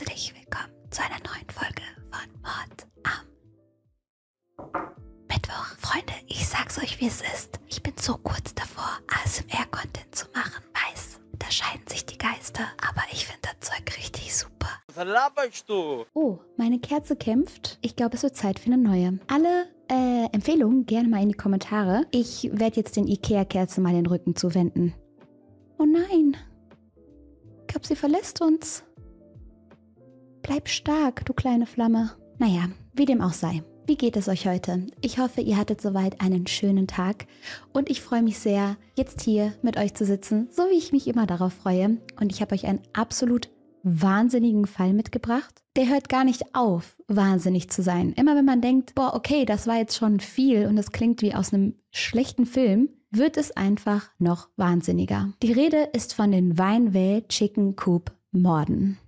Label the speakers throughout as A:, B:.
A: herzlich willkommen zu einer neuen Folge von Mord am Mittwoch. Freunde, ich sag's euch, wie es ist. Ich bin so kurz davor, ASMR-Content zu machen. Weiß, da scheiden sich die Geister, aber ich finde das Zeug richtig super. Was laberst du? Oh, meine Kerze kämpft. Ich glaube, es wird Zeit für eine neue. Alle äh, Empfehlungen gerne mal in die Kommentare. Ich werde jetzt den Ikea-Kerzen mal den Rücken zuwenden. Oh nein. Ich glaube, sie verlässt uns. Bleib stark, du kleine Flamme. Naja, wie dem auch sei. Wie geht es euch heute? Ich hoffe, ihr hattet soweit einen schönen Tag und ich freue mich sehr, jetzt hier mit euch zu sitzen, so wie ich mich immer darauf freue. Und ich habe euch einen absolut wahnsinnigen Fall mitgebracht. Der hört gar nicht auf, wahnsinnig zu sein. Immer wenn man denkt, boah, okay, das war jetzt schon viel und das klingt wie aus einem schlechten Film, wird es einfach noch wahnsinniger. Die Rede ist von den Weinwell Chicken Coop Morden.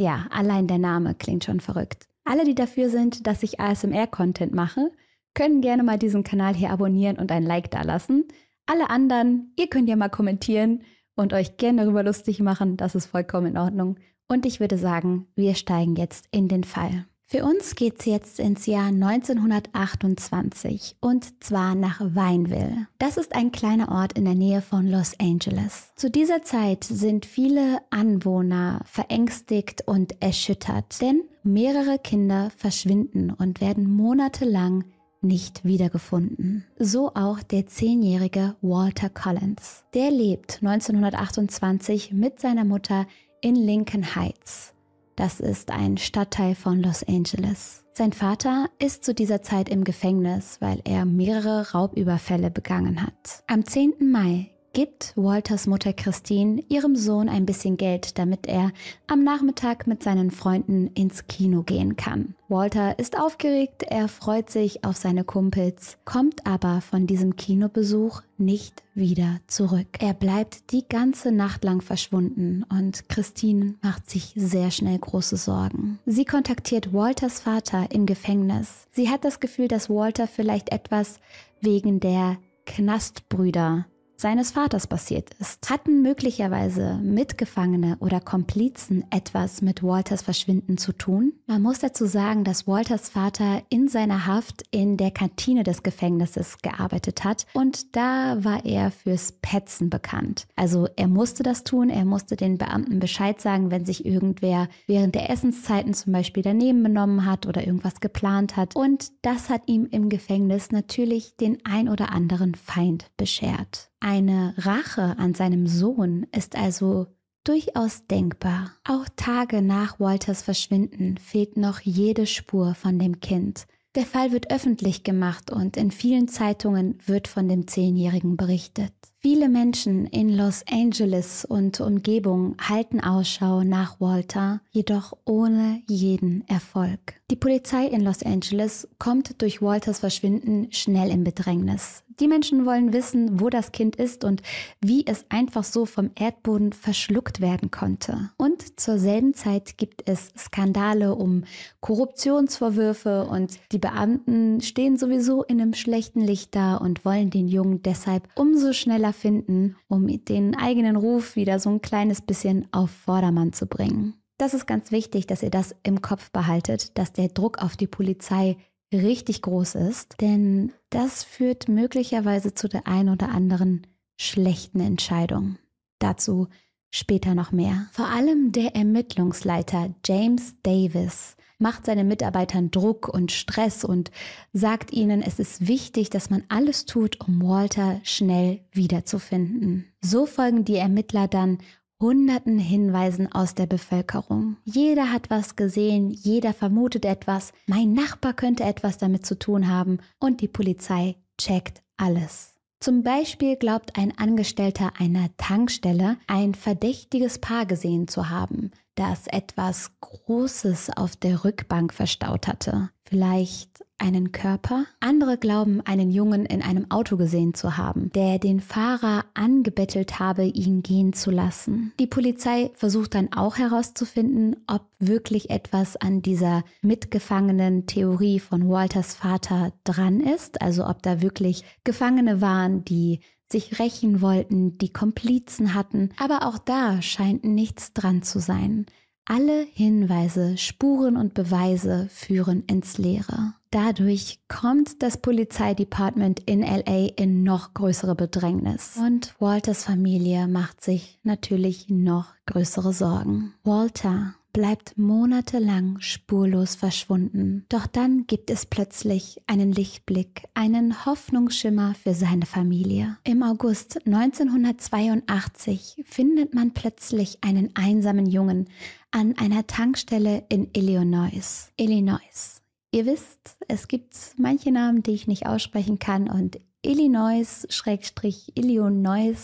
A: Ja, allein der Name klingt schon verrückt. Alle, die dafür sind, dass ich ASMR-Content mache, können gerne mal diesen Kanal hier abonnieren und ein Like dalassen. Alle anderen, ihr könnt ja mal kommentieren und euch gerne darüber lustig machen, das ist vollkommen in Ordnung. Und ich würde sagen, wir steigen jetzt in den Fall. Für uns geht's jetzt ins Jahr 1928 und zwar nach Vineville. Das ist ein kleiner Ort in der Nähe von Los Angeles. Zu dieser Zeit sind viele Anwohner verängstigt und erschüttert, denn mehrere Kinder verschwinden und werden monatelang nicht wiedergefunden. So auch der zehnjährige Walter Collins. Der lebt 1928 mit seiner Mutter in Lincoln Heights. Das ist ein Stadtteil von Los Angeles. Sein Vater ist zu dieser Zeit im Gefängnis, weil er mehrere Raubüberfälle begangen hat. Am 10. Mai gibt Walters Mutter Christine ihrem Sohn ein bisschen Geld, damit er am Nachmittag mit seinen Freunden ins Kino gehen kann. Walter ist aufgeregt, er freut sich auf seine Kumpels, kommt aber von diesem Kinobesuch nicht wieder zurück. Er bleibt die ganze Nacht lang verschwunden und Christine macht sich sehr schnell große Sorgen. Sie kontaktiert Walters Vater im Gefängnis. Sie hat das Gefühl, dass Walter vielleicht etwas wegen der Knastbrüder seines Vaters passiert ist. Hatten möglicherweise Mitgefangene oder Komplizen etwas mit Walters Verschwinden zu tun? Man muss dazu sagen, dass Walters Vater in seiner Haft in der Kantine des Gefängnisses gearbeitet hat und da war er fürs Petzen bekannt. Also er musste das tun, er musste den Beamten Bescheid sagen, wenn sich irgendwer während der Essenszeiten zum Beispiel daneben benommen hat oder irgendwas geplant hat. Und das hat ihm im Gefängnis natürlich den ein oder anderen Feind beschert. Eine Rache an seinem Sohn ist also durchaus denkbar. Auch Tage nach Walters Verschwinden fehlt noch jede Spur von dem Kind. Der Fall wird öffentlich gemacht und in vielen Zeitungen wird von dem Zehnjährigen berichtet. Viele Menschen in Los Angeles und Umgebung halten Ausschau nach Walter, jedoch ohne jeden Erfolg. Die Polizei in Los Angeles kommt durch Walters Verschwinden schnell in Bedrängnis. Die Menschen wollen wissen, wo das Kind ist und wie es einfach so vom Erdboden verschluckt werden konnte. Und zur selben Zeit gibt es Skandale um Korruptionsvorwürfe und die Beamten stehen sowieso in einem schlechten Licht da und wollen den Jungen deshalb umso schneller Fehler finden, um den eigenen Ruf wieder so ein kleines bisschen auf Vordermann zu bringen. Das ist ganz wichtig, dass ihr das im Kopf behaltet, dass der Druck auf die Polizei richtig groß ist, denn das führt möglicherweise zu der ein oder anderen schlechten Entscheidung. Dazu später noch mehr. Vor allem der Ermittlungsleiter James Davis macht seinen Mitarbeitern Druck und Stress und sagt ihnen, es ist wichtig, dass man alles tut, um Walter schnell wiederzufinden. So folgen die Ermittler dann hunderten Hinweisen aus der Bevölkerung. Jeder hat was gesehen, jeder vermutet etwas, mein Nachbar könnte etwas damit zu tun haben und die Polizei checkt alles. Zum Beispiel glaubt ein Angestellter einer Tankstelle, ein verdächtiges Paar gesehen zu haben das etwas Großes auf der Rückbank verstaut hatte. Vielleicht einen Körper? Andere glauben, einen Jungen in einem Auto gesehen zu haben, der den Fahrer angebettelt habe, ihn gehen zu lassen. Die Polizei versucht dann auch herauszufinden, ob wirklich etwas an dieser mitgefangenen Theorie von Walters Vater dran ist, also ob da wirklich Gefangene waren, die sich rächen wollten, die Komplizen hatten, aber auch da scheint nichts dran zu sein. Alle Hinweise, Spuren und Beweise führen ins Leere. Dadurch kommt das Polizeidepartement in LA in noch größere Bedrängnis und Walters Familie macht sich natürlich noch größere Sorgen. Walter bleibt monatelang spurlos verschwunden. Doch dann gibt es plötzlich einen Lichtblick, einen Hoffnungsschimmer für seine Familie. Im August 1982 findet man plötzlich einen einsamen Jungen an einer Tankstelle in Illinois. Illinois. Ihr wisst, es gibt manche Namen, die ich nicht aussprechen kann und Illinois, Schrägstrich Illinois,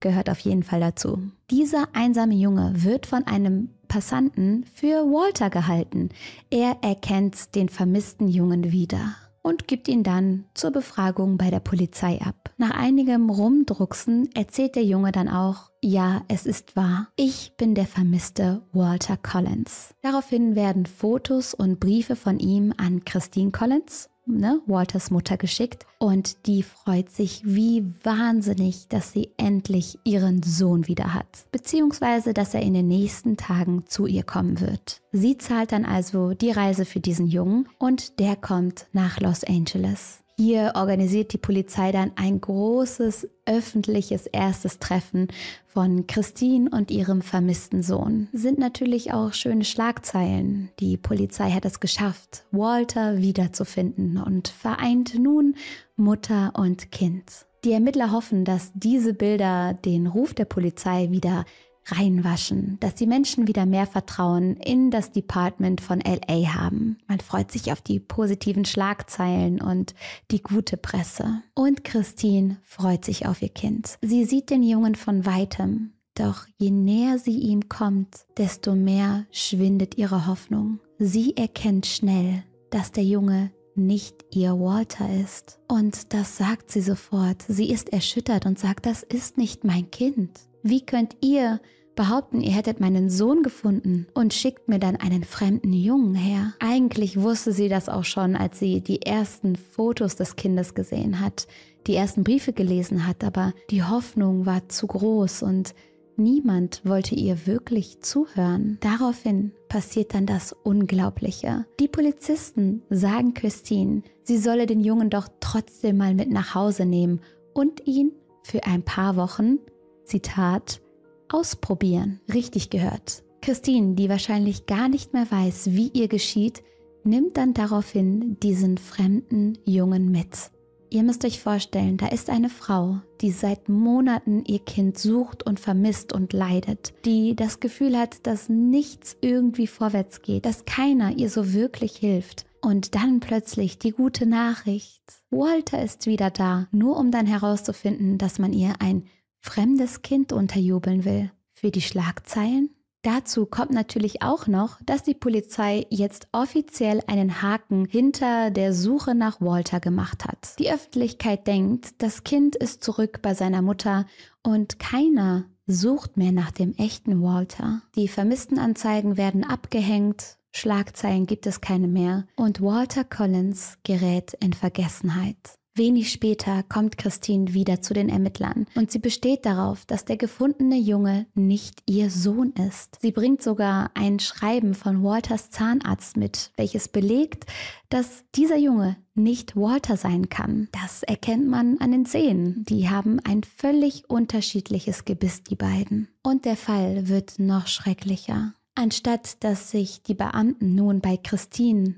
A: gehört auf jeden Fall dazu. Dieser einsame Junge wird von einem Passanten für Walter gehalten. Er erkennt den vermissten Jungen wieder und gibt ihn dann zur Befragung bei der Polizei ab. Nach einigem Rumdrucksen erzählt der Junge dann auch, ja, es ist wahr, ich bin der vermisste Walter Collins. Daraufhin werden Fotos und Briefe von ihm an Christine Collins ne, Walters Mutter geschickt. Und die freut sich wie wahnsinnig, dass sie endlich ihren Sohn wieder hat. Beziehungsweise, dass er in den nächsten Tagen zu ihr kommen wird. Sie zahlt dann also die Reise für diesen Jungen und der kommt nach Los Angeles. Hier organisiert die Polizei dann ein großes öffentliches erstes Treffen von Christine und ihrem vermissten Sohn. Sind natürlich auch schöne Schlagzeilen. Die Polizei hat es geschafft, Walter wiederzufinden und vereint nun Mutter und Kind. Die Ermittler hoffen, dass diese Bilder den Ruf der Polizei wieder reinwaschen, dass die Menschen wieder mehr Vertrauen in das Department von LA haben. Man freut sich auf die positiven Schlagzeilen und die gute Presse. Und Christine freut sich auf ihr Kind. Sie sieht den Jungen von weitem, doch je näher sie ihm kommt, desto mehr schwindet ihre Hoffnung. Sie erkennt schnell, dass der Junge nicht ihr Walter ist. Und das sagt sie sofort. Sie ist erschüttert und sagt, das ist nicht mein Kind. Wie könnt ihr behaupten, ihr hättet meinen Sohn gefunden und schickt mir dann einen fremden Jungen her? Eigentlich wusste sie das auch schon, als sie die ersten Fotos des Kindes gesehen hat, die ersten Briefe gelesen hat, aber die Hoffnung war zu groß und Niemand wollte ihr wirklich zuhören. Daraufhin passiert dann das Unglaubliche. Die Polizisten sagen Christine, sie solle den Jungen doch trotzdem mal mit nach Hause nehmen und ihn für ein paar Wochen Zitat, ausprobieren. Richtig gehört. Christine, die wahrscheinlich gar nicht mehr weiß, wie ihr geschieht, nimmt dann daraufhin diesen fremden Jungen mit. Ihr müsst euch vorstellen, da ist eine Frau, die seit Monaten ihr Kind sucht und vermisst und leidet, die das Gefühl hat, dass nichts irgendwie vorwärts geht, dass keiner ihr so wirklich hilft. Und dann plötzlich die gute Nachricht. Walter ist wieder da, nur um dann herauszufinden, dass man ihr ein fremdes Kind unterjubeln will. Für die Schlagzeilen? Dazu kommt natürlich auch noch, dass die Polizei jetzt offiziell einen Haken hinter der Suche nach Walter gemacht hat. Die Öffentlichkeit denkt, das Kind ist zurück bei seiner Mutter und keiner sucht mehr nach dem echten Walter. Die vermissten Anzeigen werden abgehängt, Schlagzeilen gibt es keine mehr und Walter Collins gerät in Vergessenheit. Wenig später kommt Christine wieder zu den Ermittlern und sie besteht darauf, dass der gefundene Junge nicht ihr Sohn ist. Sie bringt sogar ein Schreiben von Walters Zahnarzt mit, welches belegt, dass dieser Junge nicht Walter sein kann. Das erkennt man an den Zähnen. Die haben ein völlig unterschiedliches Gebiss, die beiden. Und der Fall wird noch schrecklicher. Anstatt dass sich die Beamten nun bei Christine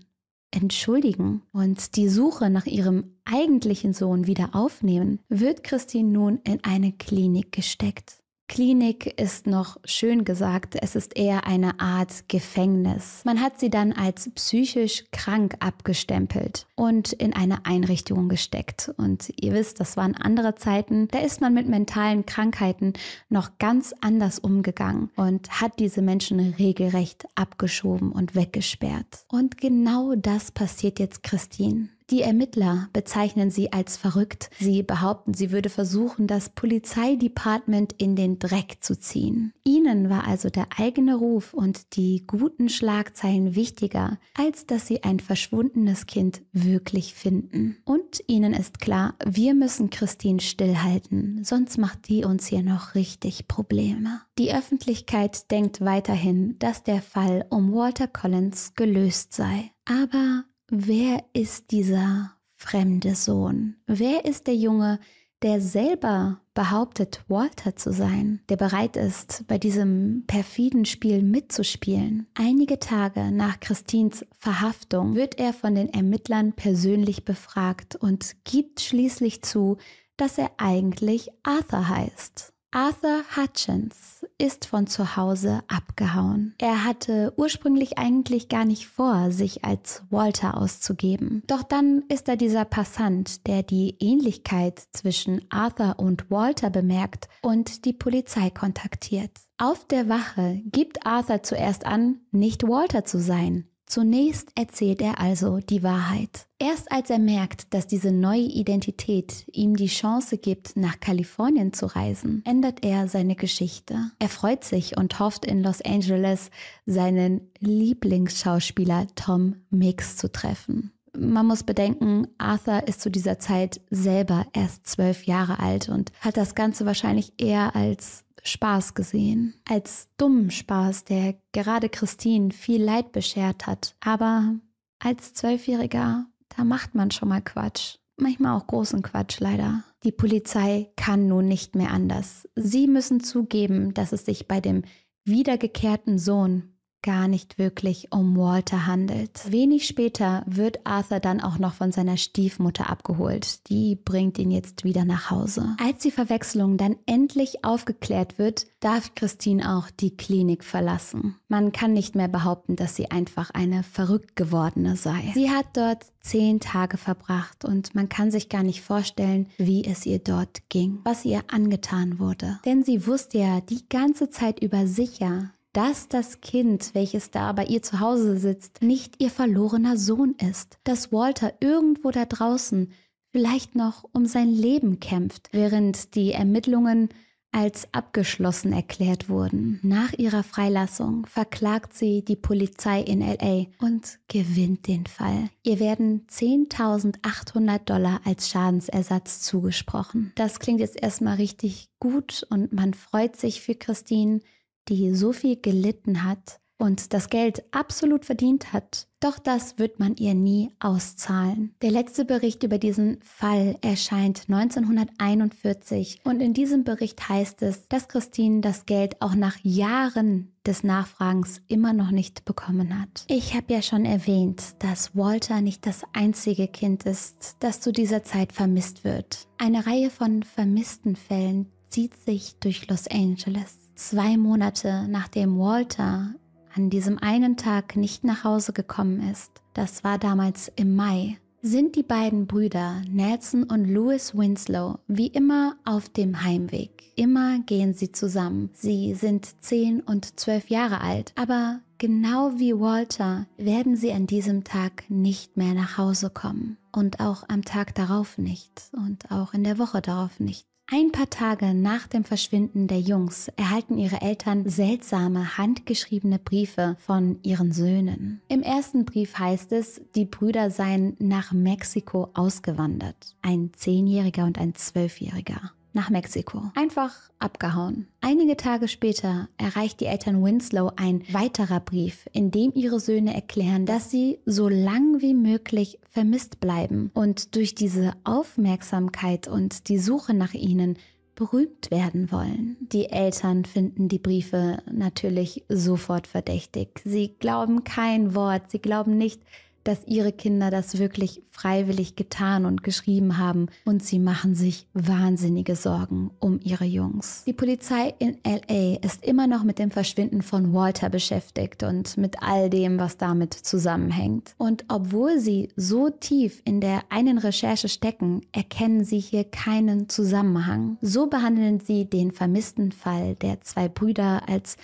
A: entschuldigen und die Suche nach ihrem eigentlichen Sohn wieder aufnehmen, wird Christine nun in eine Klinik gesteckt. Klinik ist noch schön gesagt, es ist eher eine Art Gefängnis. Man hat sie dann als psychisch krank abgestempelt und in eine Einrichtung gesteckt. Und ihr wisst, das waren andere Zeiten, da ist man mit mentalen Krankheiten noch ganz anders umgegangen und hat diese Menschen regelrecht abgeschoben und weggesperrt. Und genau das passiert jetzt Christine. Die Ermittler bezeichnen sie als verrückt. Sie behaupten, sie würde versuchen, das Polizeidepartement in den Dreck zu ziehen. Ihnen war also der eigene Ruf und die guten Schlagzeilen wichtiger, als dass sie ein verschwundenes Kind wirklich finden. Und ihnen ist klar, wir müssen Christine stillhalten, sonst macht die uns hier noch richtig Probleme. Die Öffentlichkeit denkt weiterhin, dass der Fall um Walter Collins gelöst sei. Aber wer ist dieser fremde Sohn? Wer ist der Junge, der selber behauptet, Walter zu sein, der bereit ist, bei diesem perfiden Spiel mitzuspielen. Einige Tage nach Christins Verhaftung wird er von den Ermittlern persönlich befragt und gibt schließlich zu, dass er eigentlich Arthur heißt. Arthur Hutchins ist von zu Hause abgehauen. Er hatte ursprünglich eigentlich gar nicht vor, sich als Walter auszugeben. Doch dann ist da dieser Passant, der die Ähnlichkeit zwischen Arthur und Walter bemerkt und die Polizei kontaktiert. Auf der Wache gibt Arthur zuerst an, nicht Walter zu sein. Zunächst erzählt er also die Wahrheit. Erst als er merkt, dass diese neue Identität ihm die Chance gibt, nach Kalifornien zu reisen, ändert er seine Geschichte. Er freut sich und hofft in Los Angeles seinen Lieblingsschauspieler Tom Mix zu treffen. Man muss bedenken, Arthur ist zu dieser Zeit selber erst zwölf Jahre alt und hat das Ganze wahrscheinlich eher als Spaß gesehen, als dummen Spaß, der gerade Christine viel Leid beschert hat. Aber als Zwölfjähriger, da macht man schon mal Quatsch. Manchmal auch großen Quatsch leider. Die Polizei kann nun nicht mehr anders. Sie müssen zugeben, dass es sich bei dem wiedergekehrten Sohn gar nicht wirklich um Walter handelt. Wenig später wird Arthur dann auch noch von seiner Stiefmutter abgeholt. Die bringt ihn jetzt wieder nach Hause. Als die Verwechslung dann endlich aufgeklärt wird, darf Christine auch die Klinik verlassen. Man kann nicht mehr behaupten, dass sie einfach eine verrückt gewordene sei. Sie hat dort zehn Tage verbracht und man kann sich gar nicht vorstellen, wie es ihr dort ging, was ihr angetan wurde. Denn sie wusste ja die ganze Zeit über sicher, dass das Kind, welches da bei ihr zu Hause sitzt, nicht ihr verlorener Sohn ist, dass Walter irgendwo da draußen vielleicht noch um sein Leben kämpft, während die Ermittlungen als abgeschlossen erklärt wurden. Nach ihrer Freilassung verklagt sie die Polizei in LA und gewinnt den Fall. Ihr werden 10.800 Dollar als Schadensersatz zugesprochen. Das klingt jetzt erstmal richtig gut und man freut sich für Christine, die so viel gelitten hat und das Geld absolut verdient hat. Doch das wird man ihr nie auszahlen. Der letzte Bericht über diesen Fall erscheint 1941 und in diesem Bericht heißt es, dass Christine das Geld auch nach Jahren des Nachfragens immer noch nicht bekommen hat. Ich habe ja schon erwähnt, dass Walter nicht das einzige Kind ist, das zu dieser Zeit vermisst wird. Eine Reihe von vermissten Fällen zieht sich durch Los Angeles zwei Monate nachdem Walter an diesem einen Tag nicht nach Hause gekommen ist, das war damals im Mai, sind die beiden Brüder Nelson und Louis Winslow wie immer auf dem Heimweg. Immer gehen sie zusammen. Sie sind 10 und 12 Jahre alt, aber genau wie Walter werden sie an diesem Tag nicht mehr nach Hause kommen. Und auch am Tag darauf nicht. Und auch in der Woche darauf nicht. Ein paar Tage nach dem Verschwinden der Jungs erhalten ihre Eltern seltsame handgeschriebene Briefe von ihren Söhnen. Im ersten Brief heißt es, die Brüder seien nach Mexiko ausgewandert. Ein Zehnjähriger und ein Zwölfjähriger nach Mexiko. Einfach abgehauen. Einige Tage später erreicht die Eltern Winslow ein weiterer Brief, in dem ihre Söhne erklären, dass sie so lang wie möglich vermisst bleiben und durch diese Aufmerksamkeit und die Suche nach ihnen berühmt werden wollen. Die Eltern finden die Briefe natürlich sofort verdächtig. Sie glauben kein Wort, sie glauben nicht, dass ihre Kinder das wirklich freiwillig getan und geschrieben haben und sie machen sich wahnsinnige Sorgen um ihre Jungs. Die Polizei in LA ist immer noch mit dem Verschwinden von Walter beschäftigt und mit all dem, was damit zusammenhängt. Und obwohl sie so tief in der einen Recherche stecken, erkennen sie hier keinen Zusammenhang. So behandeln sie den vermissten Fall der zwei Brüder als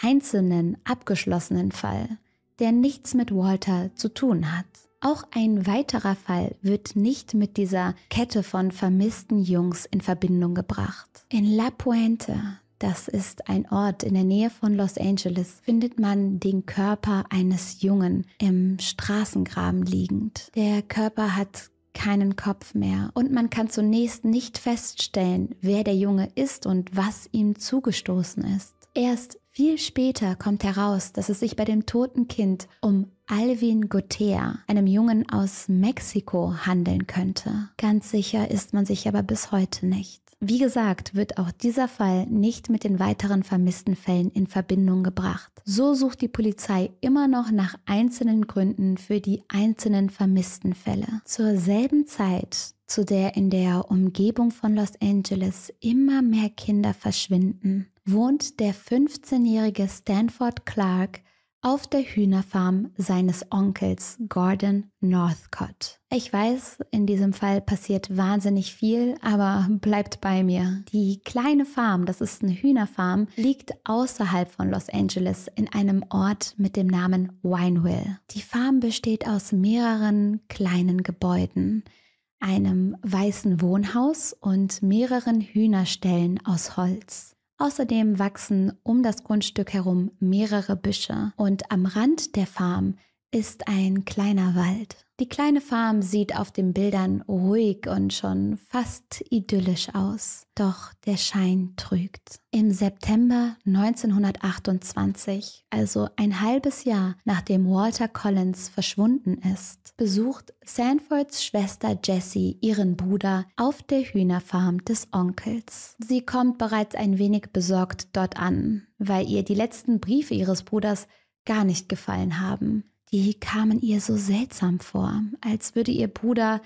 A: einzelnen abgeschlossenen Fall der nichts mit Walter zu tun hat. Auch ein weiterer Fall wird nicht mit dieser Kette von vermissten Jungs in Verbindung gebracht. In La Puente, das ist ein Ort in der Nähe von Los Angeles, findet man den Körper eines Jungen im Straßengraben liegend. Der Körper hat keinen Kopf mehr und man kann zunächst nicht feststellen, wer der Junge ist und was ihm zugestoßen ist. Erst viel später kommt heraus, dass es sich bei dem toten Kind um Alvin Gotea, einem Jungen aus Mexiko, handeln könnte. Ganz sicher ist man sich aber bis heute nicht. Wie gesagt, wird auch dieser Fall nicht mit den weiteren vermissten Fällen in Verbindung gebracht. So sucht die Polizei immer noch nach einzelnen Gründen für die einzelnen vermissten Fälle. Zur selben Zeit, zu der in der Umgebung von Los Angeles immer mehr Kinder verschwinden, wohnt der 15-jährige Stanford Clark auf der Hühnerfarm seines Onkels Gordon Northcott. Ich weiß, in diesem Fall passiert wahnsinnig viel, aber bleibt bei mir. Die kleine Farm, das ist eine Hühnerfarm, liegt außerhalb von Los Angeles in einem Ort mit dem Namen Wineville. Die Farm besteht aus mehreren kleinen Gebäuden einem weißen Wohnhaus und mehreren Hühnerstellen aus Holz. Außerdem wachsen um das Grundstück herum mehrere Büsche und am Rand der Farm ist ein kleiner Wald. Die kleine Farm sieht auf den Bildern ruhig und schon fast idyllisch aus, doch der Schein trügt. Im September 1928, also ein halbes Jahr nachdem Walter Collins verschwunden ist, besucht Sanfords Schwester Jessie ihren Bruder auf der Hühnerfarm des Onkels. Sie kommt bereits ein wenig besorgt dort an, weil ihr die letzten Briefe ihres Bruders gar nicht gefallen haben die kamen ihr so seltsam vor, als würde ihr Bruder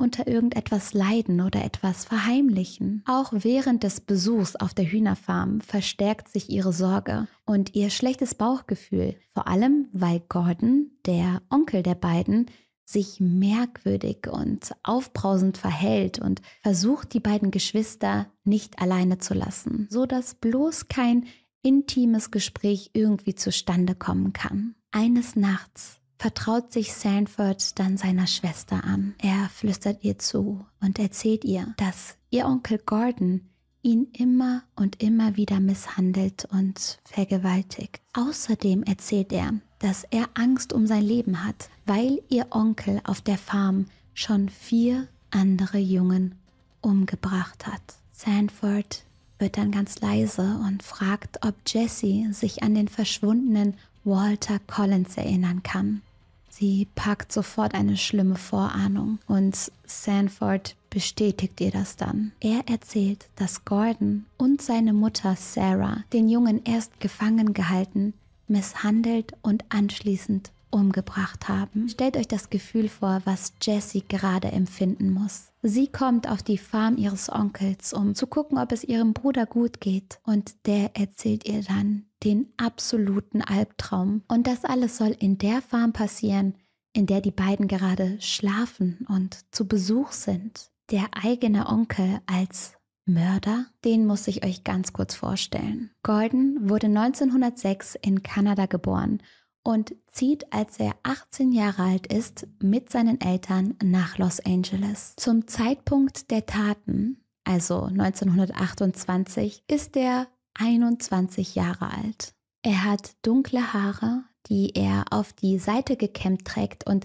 A: unter irgendetwas leiden oder etwas verheimlichen. Auch während des Besuchs auf der Hühnerfarm verstärkt sich ihre Sorge und ihr schlechtes Bauchgefühl, vor allem weil Gordon, der Onkel der beiden, sich merkwürdig und aufbrausend verhält und versucht, die beiden Geschwister nicht alleine zu lassen, so dass bloß kein intimes Gespräch irgendwie zustande kommen kann. Eines Nachts vertraut sich Sanford dann seiner Schwester an. Er flüstert ihr zu und erzählt ihr, dass ihr Onkel Gordon ihn immer und immer wieder misshandelt und vergewaltigt. Außerdem erzählt er, dass er Angst um sein Leben hat, weil ihr Onkel auf der Farm schon vier andere Jungen umgebracht hat. Sanford wird dann ganz leise und fragt, ob Jesse sich an den verschwundenen Walter Collins erinnern kann. Sie packt sofort eine schlimme Vorahnung und Sanford bestätigt ihr das dann. Er erzählt, dass Gordon und seine Mutter Sarah den Jungen erst gefangen gehalten, misshandelt und anschließend umgebracht haben. Stellt euch das Gefühl vor, was Jessie gerade empfinden muss. Sie kommt auf die Farm ihres Onkels, um zu gucken, ob es ihrem Bruder gut geht. Und der erzählt ihr dann den absoluten Albtraum. Und das alles soll in der Farm passieren, in der die beiden gerade schlafen und zu Besuch sind. Der eigene Onkel als Mörder? Den muss ich euch ganz kurz vorstellen. Gordon wurde 1906 in Kanada geboren und zieht, als er 18 Jahre alt ist, mit seinen Eltern nach Los Angeles. Zum Zeitpunkt der Taten, also 1928, ist er 21 Jahre alt. Er hat dunkle Haare, die er auf die Seite gekämmt trägt und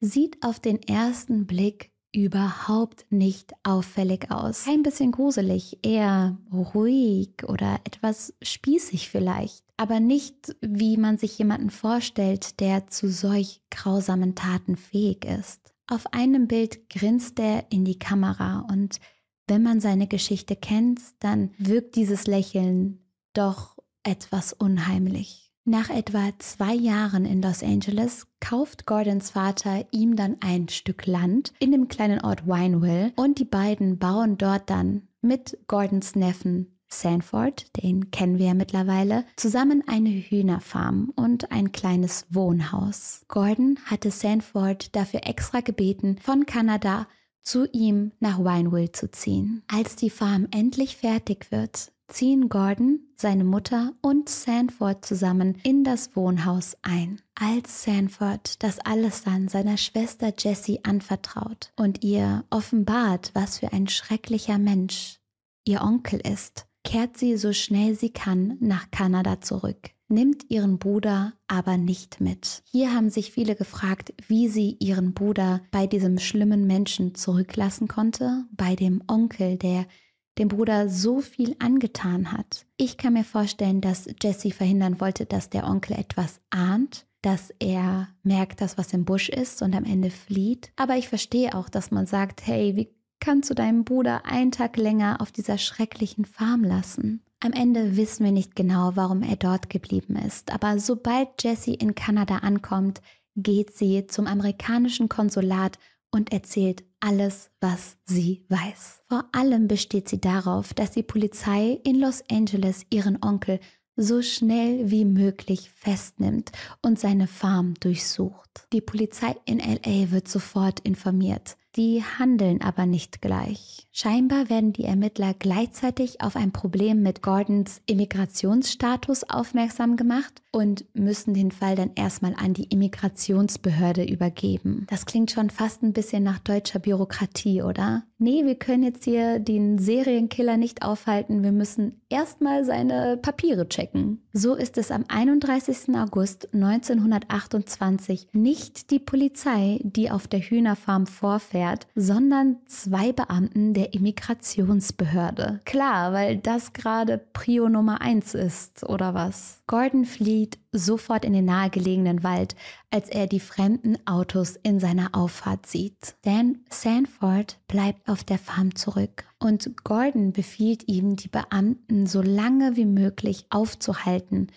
A: sieht auf den ersten Blick überhaupt nicht auffällig aus. Ein bisschen gruselig, eher ruhig oder etwas spießig vielleicht aber nicht, wie man sich jemanden vorstellt, der zu solch grausamen Taten fähig ist. Auf einem Bild grinst er in die Kamera und wenn man seine Geschichte kennt, dann wirkt dieses Lächeln doch etwas unheimlich. Nach etwa zwei Jahren in Los Angeles kauft Gordons Vater ihm dann ein Stück Land in dem kleinen Ort Wineville und die beiden bauen dort dann mit Gordons Neffen Sanford, den kennen wir ja mittlerweile, zusammen eine Hühnerfarm und ein kleines Wohnhaus. Gordon hatte Sanford dafür extra gebeten, von Kanada zu ihm nach Wineville zu ziehen. Als die Farm endlich fertig wird, ziehen Gordon, seine Mutter und Sanford zusammen in das Wohnhaus ein. Als Sanford das alles dann seiner Schwester Jessie anvertraut und ihr offenbart, was für ein schrecklicher Mensch ihr Onkel ist, kehrt sie so schnell sie kann nach Kanada zurück, nimmt ihren Bruder aber nicht mit. Hier haben sich viele gefragt, wie sie ihren Bruder bei diesem schlimmen Menschen zurücklassen konnte, bei dem Onkel, der dem Bruder so viel angetan hat. Ich kann mir vorstellen, dass Jesse verhindern wollte, dass der Onkel etwas ahnt, dass er merkt, dass was im Busch ist und am Ende flieht. Aber ich verstehe auch, dass man sagt, hey, wie kannst du deinen Bruder einen Tag länger auf dieser schrecklichen Farm lassen. Am Ende wissen wir nicht genau, warum er dort geblieben ist, aber sobald Jessie in Kanada ankommt, geht sie zum amerikanischen Konsulat und erzählt alles, was sie weiß. Vor allem besteht sie darauf, dass die Polizei in Los Angeles ihren Onkel so schnell wie möglich festnimmt und seine Farm durchsucht. Die Polizei in LA wird sofort informiert. Die handeln aber nicht gleich. Scheinbar werden die Ermittler gleichzeitig auf ein Problem mit Gordons Immigrationsstatus aufmerksam gemacht und müssen den Fall dann erstmal an die Immigrationsbehörde übergeben. Das klingt schon fast ein bisschen nach deutscher Bürokratie, oder? Nee, wir können jetzt hier den Serienkiller nicht aufhalten, wir müssen erstmal seine Papiere checken. So ist es am 31. August 1928 nicht die Polizei, die auf der Hühnerfarm vorfährt, erklärt, sondern zwei Beamten der Immigrationsbehörde. Klar, weil das gerade Prio Nummer eins ist, oder was? Gordon flieht sofort in den nahegelegenen Wald, als er die fremden Autos in seiner Auffahrt sieht. Dan Sanford bleibt auf der Farm zurück und Gordon befiehlt ihm, die Beamten so lange wie möglich aufzuhalten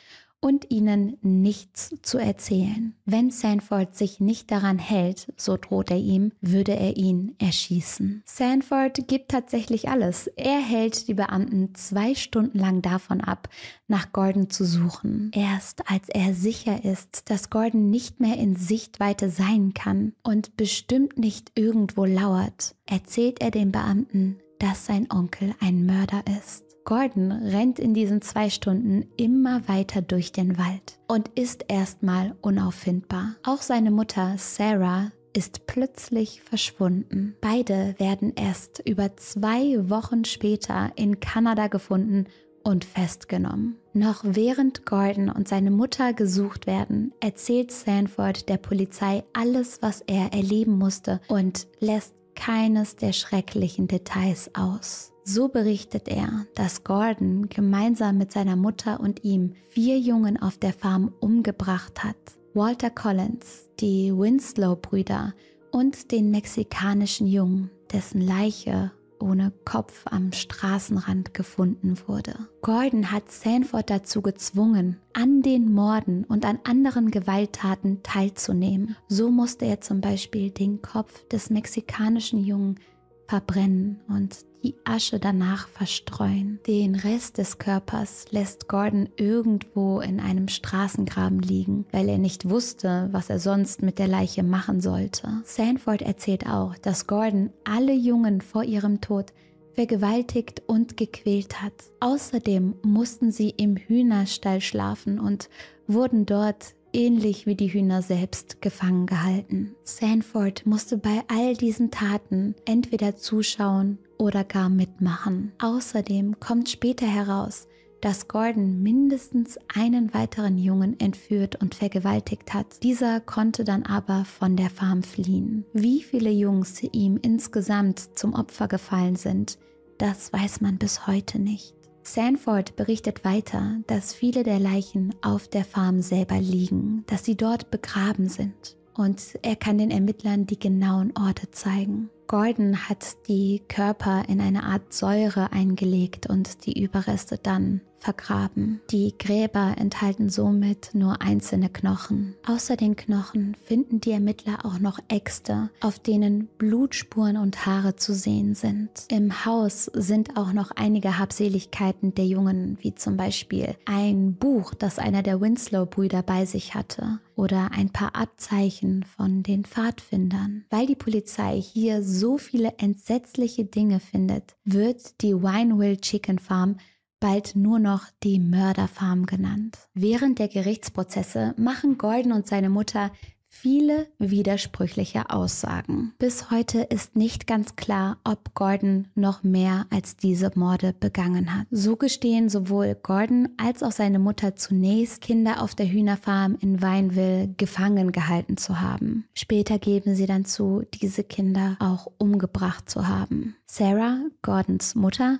A: und ihnen nichts zu erzählen. Wenn Sanford sich nicht daran hält, so droht er ihm, würde er ihn erschießen. Sanford gibt tatsächlich alles. Er hält die Beamten zwei Stunden lang davon ab, nach Gordon zu suchen. Erst als er sicher ist, dass Gordon nicht mehr in Sichtweite sein kann und bestimmt nicht irgendwo lauert, erzählt er den Beamten, dass sein Onkel ein Mörder ist. Gordon rennt in diesen zwei Stunden immer weiter durch den Wald und ist erstmal unauffindbar. Auch seine Mutter Sarah ist plötzlich verschwunden. Beide werden erst über zwei Wochen später in Kanada gefunden und festgenommen. Noch während Gordon und seine Mutter gesucht werden, erzählt Sanford der Polizei alles, was er erleben musste und lässt keines der schrecklichen Details aus. So berichtet er, dass Gordon gemeinsam mit seiner Mutter und ihm vier Jungen auf der Farm umgebracht hat. Walter Collins, die Winslow-Brüder und den mexikanischen Jungen, dessen Leiche ohne Kopf am Straßenrand gefunden wurde. Gordon hat Sanford dazu gezwungen, an den Morden und an anderen Gewalttaten teilzunehmen. So musste er zum Beispiel den Kopf des mexikanischen Jungen verbrennen und die Asche danach verstreuen. Den Rest des Körpers lässt Gordon irgendwo in einem Straßengraben liegen, weil er nicht wusste, was er sonst mit der Leiche machen sollte. Sanford erzählt auch, dass Gordon alle Jungen vor ihrem Tod vergewaltigt und gequält hat. Außerdem mussten sie im Hühnerstall schlafen und wurden dort ähnlich wie die Hühner selbst gefangen gehalten. Sanford musste bei all diesen Taten entweder zuschauen oder gar mitmachen. Außerdem kommt später heraus, dass Gordon mindestens einen weiteren Jungen entführt und vergewaltigt hat. Dieser konnte dann aber von der Farm fliehen. Wie viele Jungs ihm insgesamt zum Opfer gefallen sind, das weiß man bis heute nicht. Sanford berichtet weiter, dass viele der Leichen auf der Farm selber liegen, dass sie dort begraben sind. Und er kann den Ermittlern die genauen Orte zeigen. Gordon hat die Körper in eine Art Säure eingelegt und die Überreste dann vergraben. Die Gräber enthalten somit nur einzelne Knochen. Außer den Knochen finden die Ermittler auch noch Äxte, auf denen Blutspuren und Haare zu sehen sind. Im Haus sind auch noch einige Habseligkeiten der Jungen, wie zum Beispiel ein Buch, das einer der Winslow-Brüder bei sich hatte oder ein paar Abzeichen von den Pfadfindern. Weil die Polizei hier so viele entsetzliche Dinge findet, wird die Winewill Chicken Farm bald nur noch die Mörderfarm genannt. Während der Gerichtsprozesse machen Gordon und seine Mutter viele widersprüchliche Aussagen. Bis heute ist nicht ganz klar, ob Gordon noch mehr als diese Morde begangen hat. So gestehen sowohl Gordon als auch seine Mutter zunächst, Kinder auf der Hühnerfarm in Weinville gefangen gehalten zu haben. Später geben sie dann zu, diese Kinder auch umgebracht zu haben. Sarah, Gordons Mutter,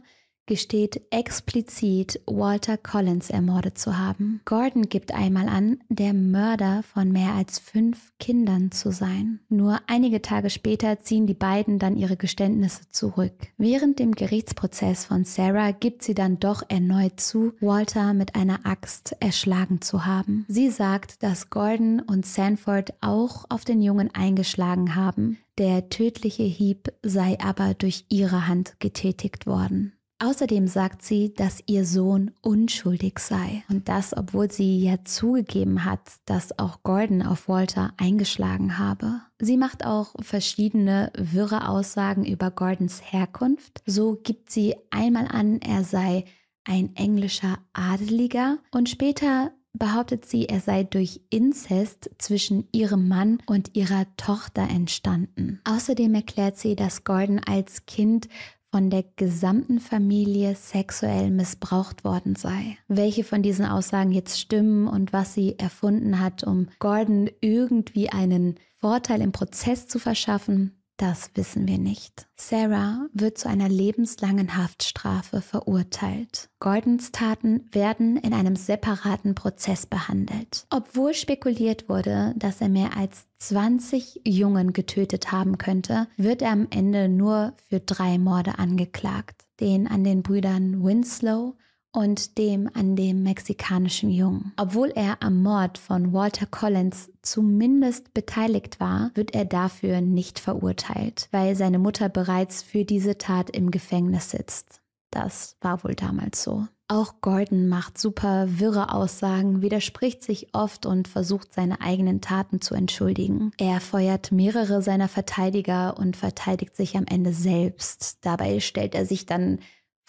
A: gesteht explizit, Walter Collins ermordet zu haben. Gordon gibt einmal an, der Mörder von mehr als fünf Kindern zu sein. Nur einige Tage später ziehen die beiden dann ihre Geständnisse zurück. Während dem Gerichtsprozess von Sarah gibt sie dann doch erneut zu, Walter mit einer Axt erschlagen zu haben. Sie sagt, dass Gordon und Sanford auch auf den Jungen eingeschlagen haben. Der tödliche Hieb sei aber durch ihre Hand getätigt worden. Außerdem sagt sie, dass ihr Sohn unschuldig sei. Und das, obwohl sie ja zugegeben hat, dass auch Gordon auf Walter eingeschlagen habe. Sie macht auch verschiedene wirre Aussagen über Gordons Herkunft. So gibt sie einmal an, er sei ein englischer Adeliger und später behauptet sie, er sei durch Inzest zwischen ihrem Mann und ihrer Tochter entstanden. Außerdem erklärt sie, dass Gordon als Kind von der gesamten Familie sexuell missbraucht worden sei. Welche von diesen Aussagen jetzt stimmen und was sie erfunden hat, um Gordon irgendwie einen Vorteil im Prozess zu verschaffen, das wissen wir nicht. Sarah wird zu einer lebenslangen Haftstrafe verurteilt. Gordons Taten werden in einem separaten Prozess behandelt. Obwohl spekuliert wurde, dass er mehr als 20 Jungen getötet haben könnte, wird er am Ende nur für drei Morde angeklagt. Den an den Brüdern Winslow, und dem an dem mexikanischen Jungen. Obwohl er am Mord von Walter Collins zumindest beteiligt war, wird er dafür nicht verurteilt, weil seine Mutter bereits für diese Tat im Gefängnis sitzt. Das war wohl damals so. Auch Gordon macht super wirre Aussagen, widerspricht sich oft und versucht seine eigenen Taten zu entschuldigen. Er feuert mehrere seiner Verteidiger und verteidigt sich am Ende selbst. Dabei stellt er sich dann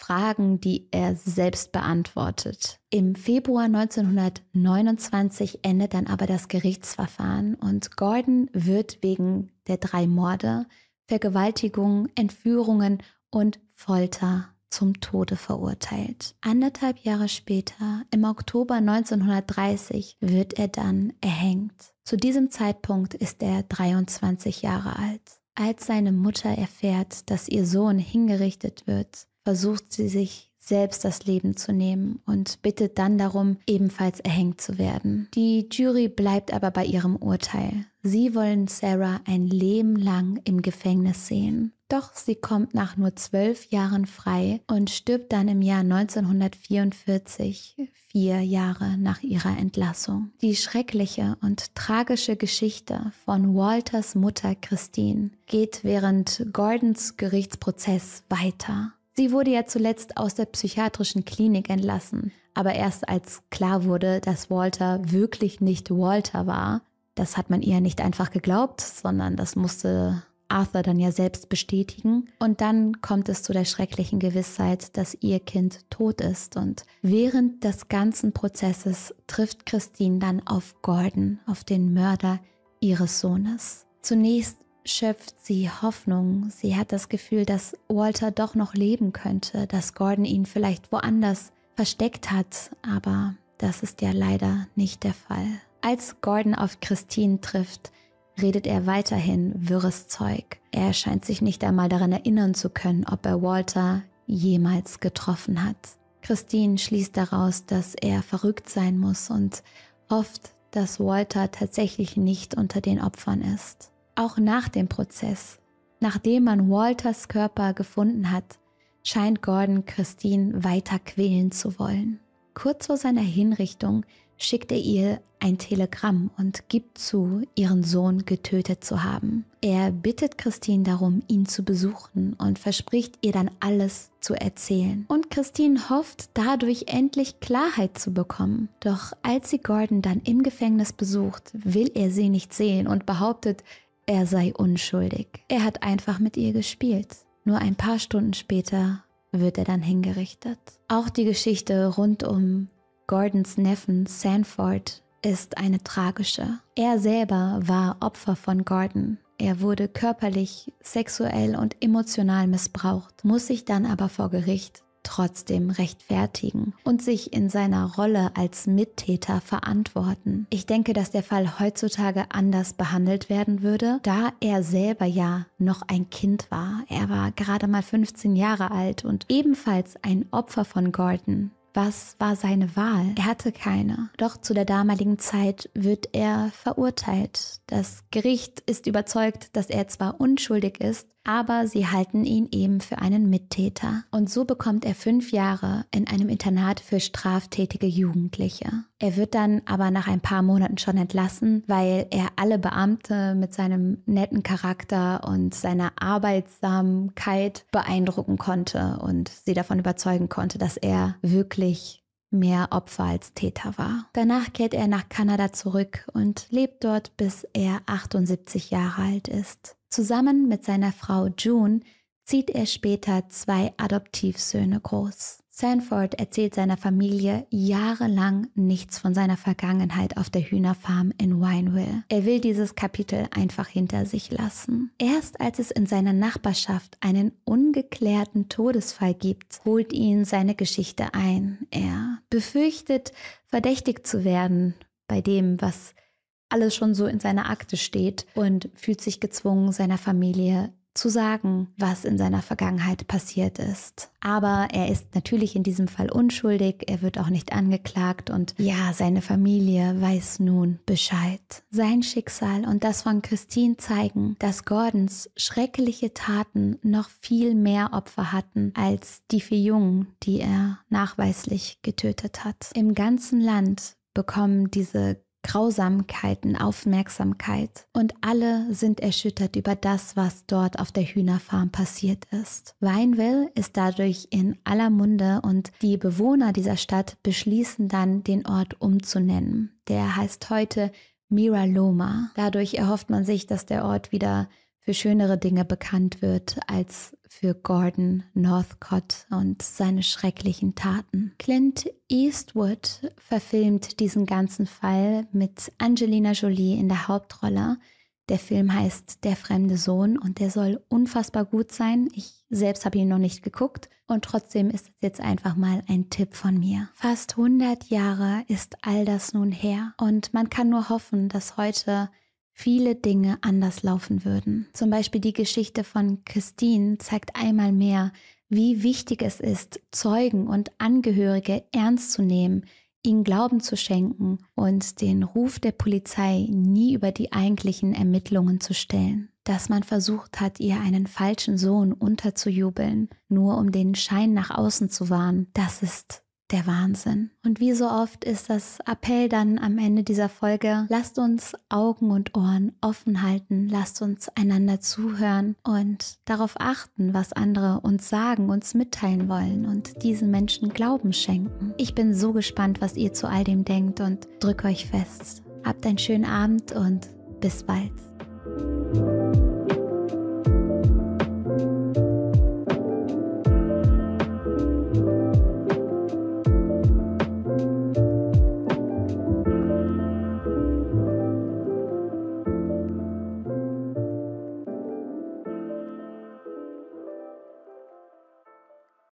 A: Fragen, die er selbst beantwortet. Im Februar 1929 endet dann aber das Gerichtsverfahren und Gordon wird wegen der drei Morde, Vergewaltigungen, Entführungen und Folter zum Tode verurteilt. Anderthalb Jahre später, im Oktober 1930, wird er dann erhängt. Zu diesem Zeitpunkt ist er 23 Jahre alt. Als seine Mutter erfährt, dass ihr Sohn hingerichtet wird, versucht sie sich selbst das Leben zu nehmen und bittet dann darum, ebenfalls erhängt zu werden. Die Jury bleibt aber bei ihrem Urteil. Sie wollen Sarah ein Leben lang im Gefängnis sehen. Doch sie kommt nach nur zwölf Jahren frei und stirbt dann im Jahr 1944, vier Jahre nach ihrer Entlassung. Die schreckliche und tragische Geschichte von Walters Mutter Christine geht während Gordons Gerichtsprozess weiter. Sie wurde ja zuletzt aus der psychiatrischen Klinik entlassen. Aber erst als klar wurde, dass Walter wirklich nicht Walter war, das hat man ihr nicht einfach geglaubt, sondern das musste Arthur dann ja selbst bestätigen. Und dann kommt es zu der schrecklichen Gewissheit, dass ihr Kind tot ist. Und während des ganzen Prozesses trifft Christine dann auf Gordon, auf den Mörder ihres Sohnes. Zunächst schöpft sie Hoffnung. Sie hat das Gefühl, dass Walter doch noch leben könnte, dass Gordon ihn vielleicht woanders versteckt hat, aber das ist ja leider nicht der Fall. Als Gordon auf Christine trifft, redet er weiterhin wirres Zeug. Er scheint sich nicht einmal daran erinnern zu können, ob er Walter jemals getroffen hat. Christine schließt daraus, dass er verrückt sein muss und hofft, dass Walter tatsächlich nicht unter den Opfern ist. Auch nach dem Prozess, nachdem man Walters Körper gefunden hat, scheint Gordon Christine weiter quälen zu wollen. Kurz vor seiner Hinrichtung schickt er ihr ein Telegramm und gibt zu, ihren Sohn getötet zu haben. Er bittet Christine darum, ihn zu besuchen und verspricht ihr dann alles zu erzählen. Und Christine hofft dadurch endlich Klarheit zu bekommen. Doch als sie Gordon dann im Gefängnis besucht, will er sie nicht sehen und behauptet, er sei unschuldig. Er hat einfach mit ihr gespielt. Nur ein paar Stunden später wird er dann hingerichtet. Auch die Geschichte rund um Gordons Neffen Sanford ist eine tragische. Er selber war Opfer von Gordon. Er wurde körperlich, sexuell und emotional missbraucht, muss sich dann aber vor Gericht trotzdem rechtfertigen und sich in seiner Rolle als Mittäter verantworten. Ich denke, dass der Fall heutzutage anders behandelt werden würde, da er selber ja noch ein Kind war. Er war gerade mal 15 Jahre alt und ebenfalls ein Opfer von Gordon. Was war seine Wahl? Er hatte keine. Doch zu der damaligen Zeit wird er verurteilt. Das Gericht ist überzeugt, dass er zwar unschuldig ist, aber sie halten ihn eben für einen Mittäter. Und so bekommt er fünf Jahre in einem Internat für straftätige Jugendliche. Er wird dann aber nach ein paar Monaten schon entlassen, weil er alle Beamte mit seinem netten Charakter und seiner Arbeitsamkeit beeindrucken konnte und sie davon überzeugen konnte, dass er wirklich mehr Opfer als Täter war. Danach kehrt er nach Kanada zurück und lebt dort, bis er 78 Jahre alt ist. Zusammen mit seiner Frau June zieht er später zwei Adoptivsöhne groß. Sanford erzählt seiner Familie jahrelang nichts von seiner Vergangenheit auf der Hühnerfarm in Wineville. Er will dieses Kapitel einfach hinter sich lassen. Erst als es in seiner Nachbarschaft einen ungeklärten Todesfall gibt, holt ihn seine Geschichte ein. Er befürchtet, verdächtigt zu werden bei dem, was alles schon so in seiner Akte steht und fühlt sich gezwungen, seiner Familie zu sagen, was in seiner Vergangenheit passiert ist. Aber er ist natürlich in diesem Fall unschuldig, er wird auch nicht angeklagt und ja, seine Familie weiß nun Bescheid. Sein Schicksal und das von Christine zeigen, dass Gordons schreckliche Taten noch viel mehr Opfer hatten als die vier Jungen, die er nachweislich getötet hat. Im ganzen Land bekommen diese Grausamkeiten Aufmerksamkeit und alle sind erschüttert über das, was dort auf der Hühnerfarm passiert ist. Wineville ist dadurch in aller Munde und die Bewohner dieser Stadt beschließen dann, den Ort umzunennen. Der heißt heute Mira Loma. Dadurch erhofft man sich, dass der Ort wieder für schönere Dinge bekannt wird als für Gordon Northcott und seine schrecklichen Taten. Clint Eastwood verfilmt diesen ganzen Fall mit Angelina Jolie in der Hauptrolle. Der Film heißt Der fremde Sohn und der soll unfassbar gut sein. Ich selbst habe ihn noch nicht geguckt und trotzdem ist es jetzt einfach mal ein Tipp von mir. Fast 100 Jahre ist all das nun her und man kann nur hoffen, dass heute viele Dinge anders laufen würden. Zum Beispiel die Geschichte von Christine zeigt einmal mehr, wie wichtig es ist, Zeugen und Angehörige ernst zu nehmen, ihnen Glauben zu schenken und den Ruf der Polizei nie über die eigentlichen Ermittlungen zu stellen. Dass man versucht hat, ihr einen falschen Sohn unterzujubeln, nur um den Schein nach außen zu wahren, das ist der Wahnsinn. Und wie so oft ist das Appell dann am Ende dieser Folge, lasst uns Augen und Ohren offen halten, lasst uns einander zuhören und darauf achten, was andere uns sagen, uns mitteilen wollen und diesen Menschen Glauben schenken. Ich bin so gespannt, was ihr zu all dem denkt und drückt euch fest. Habt einen schönen Abend und bis bald.